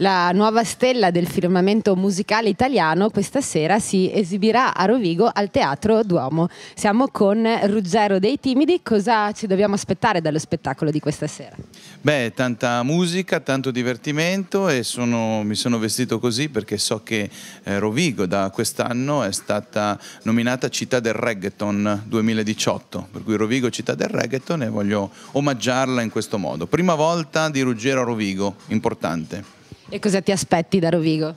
la nuova stella del firmamento musicale italiano, questa sera si esibirà a Rovigo al Teatro Duomo. Siamo con Ruggero dei Timidi, cosa ci dobbiamo aspettare dallo spettacolo di questa sera? Beh, tanta musica, tanto divertimento e sono, mi sono vestito così perché so che eh, Rovigo da quest'anno è stata nominata città del reggaeton 2018, per cui Rovigo città del reggaeton e voglio omaggiarla in questo modo. Prima volta di Ruggero a Rovigo, importante. E cosa ti aspetti da Rovigo?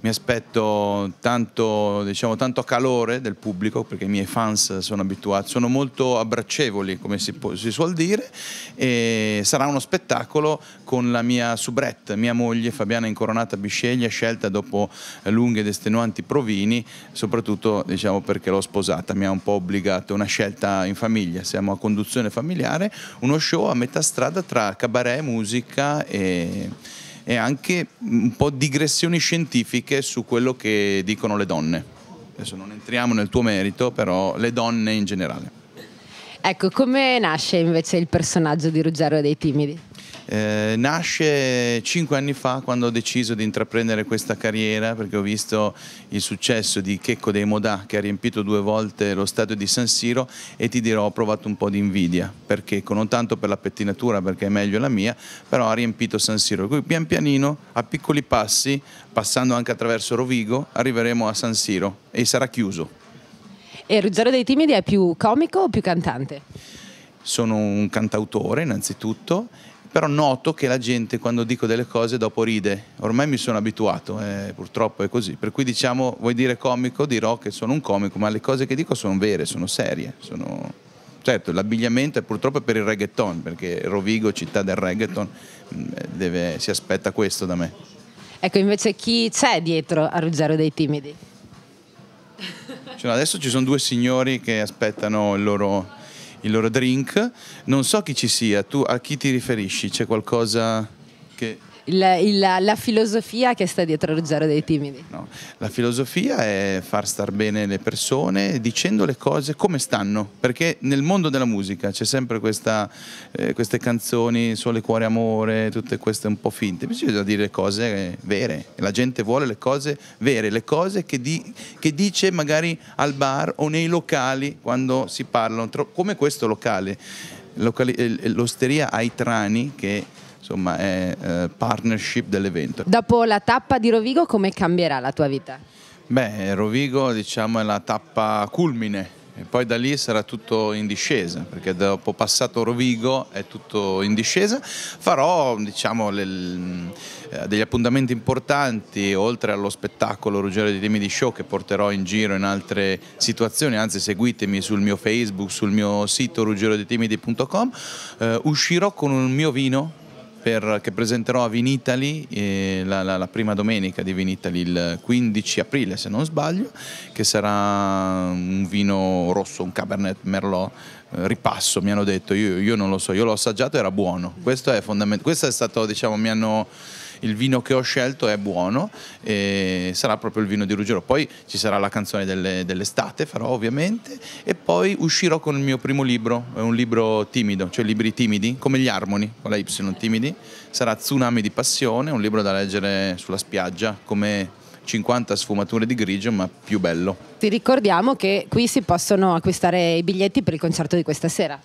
Mi aspetto tanto, diciamo, tanto calore del pubblico perché i miei fans sono abituati, sono molto abbraccevoli come si, può, si suol dire e sarà uno spettacolo con la mia soubrette, mia moglie Fabiana Incoronata Bisceglia scelta dopo lunghi ed estenuanti provini soprattutto diciamo, perché l'ho sposata, mi ha un po' obbligato, una scelta in famiglia, siamo a conduzione familiare, uno show a metà strada tra cabaret, musica e e anche un po' digressioni scientifiche su quello che dicono le donne. Adesso non entriamo nel tuo merito, però le donne in generale. Ecco, come nasce invece il personaggio di Ruggero dei Timidi? Eh, nasce cinque anni fa quando ho deciso di intraprendere questa carriera perché ho visto il successo di Checco dei Modà che ha riempito due volte lo stadio di San Siro e ti dirò ho provato un po' di invidia perché non tanto per la pettinatura perché è meglio la mia, però ha riempito San Siro. Quindi pian pianino, a piccoli passi, passando anche attraverso Rovigo, arriveremo a San Siro e sarà chiuso. E Ruggero dei Timidi è più comico o più cantante? Sono un cantautore innanzitutto però noto che la gente quando dico delle cose dopo ride, ormai mi sono abituato, eh, purtroppo è così, per cui diciamo, vuoi dire comico, dirò che sono un comico, ma le cose che dico sono vere, sono serie, sono... certo l'abbigliamento è purtroppo per il reggaeton, perché Rovigo, città del reggaeton, mm, deve, si aspetta questo da me. Ecco, invece chi c'è dietro a Ruggero dei Timidi? Cioè, adesso ci sono due signori che aspettano il loro il loro drink. Non so chi ci sia, tu a chi ti riferisci? C'è qualcosa che il, il, la filosofia che sta dietro Ruggero dei Timidi? No. La filosofia è far star bene le persone dicendo le cose come stanno, perché nel mondo della musica c'è sempre questa, eh, queste canzoni, sole, cuore, amore, tutte queste un po' finte, bisogna dire le cose vere, la gente vuole le cose vere, le cose che, di, che dice magari al bar o nei locali quando si parlano, come questo locale. Eh, l'osteria ai Trani che insomma è eh, partnership dell'evento. Dopo la tappa di Rovigo come cambierà la tua vita? Beh, Rovigo diciamo è la tappa culmine e poi da lì sarà tutto in discesa, perché dopo passato Rovigo è tutto in discesa. Farò diciamo, le, eh, degli appuntamenti importanti, oltre allo spettacolo Ruggero dei Temi di Show che porterò in giro in altre situazioni, anzi seguitemi sul mio Facebook, sul mio sito ruggerodeitemidi.com, eh, uscirò con un mio vino per, che presenterò a Vinitali eh, la, la, la, prima domenica di Vinitali, il 15 aprile se non sbaglio, che sarà un vino rosso, un Cabernet Merlot eh, ripasso, mi hanno detto, io, io, non lo so, io l'ho assaggiato era buono. Questo è fondamentale, questo è stato, diciamo, mi hanno il vino che ho scelto è buono e sarà proprio il vino di Ruggero. Poi ci sarà la canzone delle, dell'estate, farò ovviamente, e poi uscirò con il mio primo libro, è un libro timido, cioè libri timidi, come gli armoni, con la Y, timidi. Sarà Tsunami di passione, un libro da leggere sulla spiaggia, come 50 sfumature di grigio, ma più bello. Ti ricordiamo che qui si possono acquistare i biglietti per il concerto di questa sera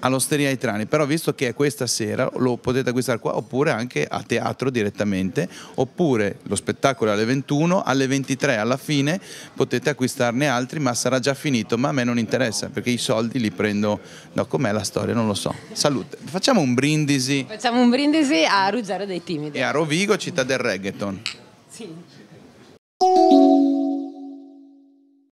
all'Osteria Itrani, però visto che è questa sera lo potete acquistare qua oppure anche a teatro direttamente, oppure lo spettacolo è alle 21, alle 23 alla fine potete acquistarne altri ma sarà già finito, ma a me non interessa perché i soldi li prendo, no com'è la storia non lo so. Salute, facciamo un brindisi. Facciamo un brindisi a Ruggero dei Timidi. E a Rovigo, città del reggaeton. Sì.